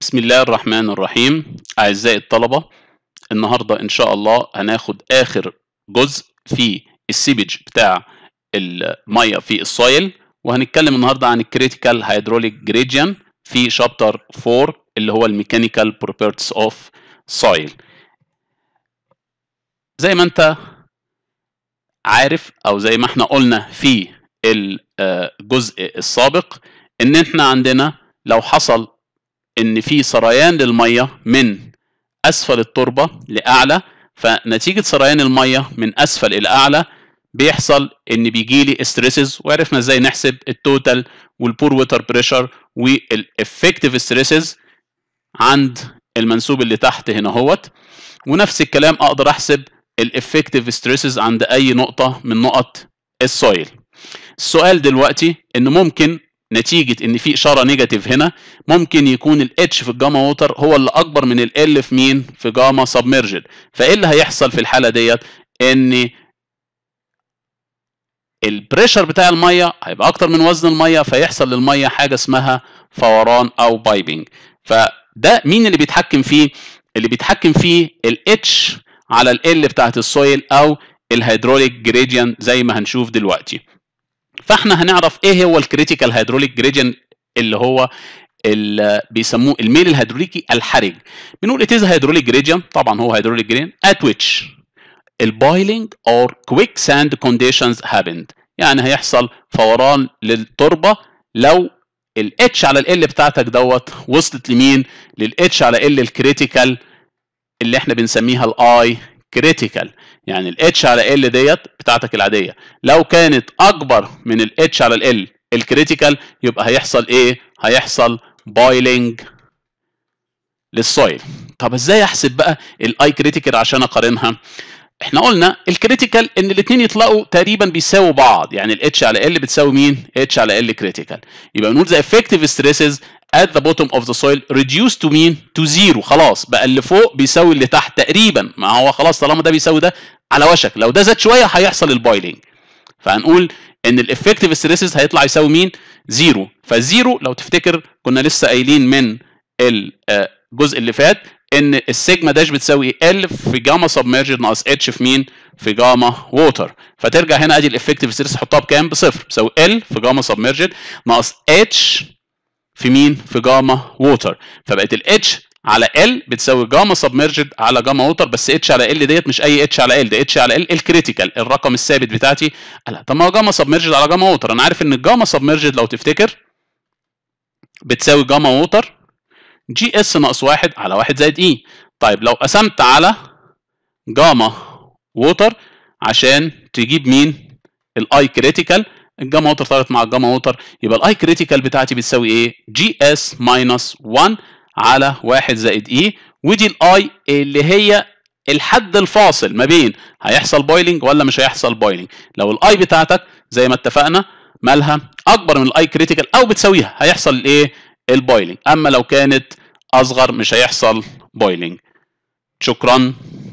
بسم الله الرحمن الرحيم أعزائي الطلبة النهاردة إن شاء الله هناخد آخر جزء في السيبج بتاع المية في السويل وهنتكلم النهاردة عن الكريتيكال هيدروليك جريديان في شابتر 4 اللي هو الميكانيكال بروبرتيز اوف سويل زي ما انت عارف او زي ما احنا قلنا في الجزء آه، السابق ان احنا عندنا لو حصل ان في سريان للميه من اسفل التربه لاعلى فنتيجه سريان الميه من اسفل الى اعلى بيحصل ان بيجي لي ستريسز وعرفنا ازاي نحسب التوتال والبور ووتر بريشر والافكتيف ستريسز عند المنسوب اللي تحت هنا اهوت ونفس الكلام اقدر احسب الافكتيف ستريسز عند اي نقطه من نقط السويل السؤال دلوقتي ان ممكن نتيجه ان في اشاره نيجاتيف هنا ممكن يكون الاتش في الجاما ووتر هو اللي اكبر من ال في مين في جاما سبمرجد فايه اللي هيحصل في الحاله ديت ان البريشر بتاع الميه هيبقى اكتر من وزن الميه فيحصل للميه حاجه اسمها فوران او بايبنج فده مين اللي بيتحكم فيه اللي بيتحكم فيه الاتش على ال بتاعت السويل او الهيدروليك جريديان زي ما هنشوف دلوقتي فاحنا هنعرف ايه هو الكريتيكال هيدروليك جريدينت اللي هو اللي بيسموه الميل الهيدروليكي الحرج بنقول اتيز هيدروليك جريديان طبعا هو هيدروليك جريديان ات ويتش البويلنج اور كويك ساند كونديشنز هابند يعني هيحصل فوران للتربه لو الاتش على ال بتاعتك دوت وصلت لمين للاتش على ال الكريتيكال اللي احنا بنسميها الاي كريتيكال يعني الاتش على ال ديت بتاعتك العاديه لو كانت اكبر من الاتش على ال الكريتيكال يبقى هيحصل ايه هيحصل بويلنج للسويل طب ازاي احسب بقى الاي كريتيكال عشان اقارنها احنا قلنا الكريتيكال ان الاثنين يطلقوا تقريبا بيساووا بعض يعني الاتش على ال بتساوي مين اتش على ال كريتيكال يبقى بنقول ذا افكتيف ستريسز at the bottom of the soil reduced to mean to zero خلاص بقى اللي فوق بيساوي اللي تحت تقريبا ما هو خلاص طالما ده بيساوي ده على وشك لو ده زاد شويه هيحصل البايلينج فهنقول ان الافكتيف ستريسز هيطلع يساوي مين زيرو فزيرو لو تفتكر كنا لسه قايلين من آه، الجزء اللي فات ان السيجما داش بتساوي ال في جاما سبميرجد ناقص اتش في مين في جاما ووتر فترجع هنا ادي الافكتيف ستريس حطها بكام بصفر بيساوي ال في جاما سبميرجد ناقص اتش في مين؟ في جاما ووتر فبقت ال H على L بتساوي جاما سبمرجد على جاما ووتر بس H على L ديت مش أي H على L ده H على L الكريتيكال الرقم الثابت بتاعتي لا طب ما هو جاما سبمرجد على جاما ووتر أنا عارف إن الجاما سبمرجد لو تفتكر بتساوي جاما ووتر جي اس ناقص واحد على واحد زائد اي e. طيب لو قسمت على جاما ووتر عشان تجيب مين الاي كريتيكال الجاما ووتر طلعت مع الجاما ووتر يبقى الاي كريتيكال بتاعتي بتساوي ايه؟ جي اس ماينس 1 على 1 زائد اي e، ودي الاي اللي هي الحد الفاصل ما بين هيحصل بويلنج ولا مش هيحصل بويلنج لو الاي بتاعتك زي ما اتفقنا مالها اكبر من الاي كريتيكال او بتساويها هيحصل الايه؟ البويلنج اما لو كانت اصغر مش هيحصل بويلنج شكرا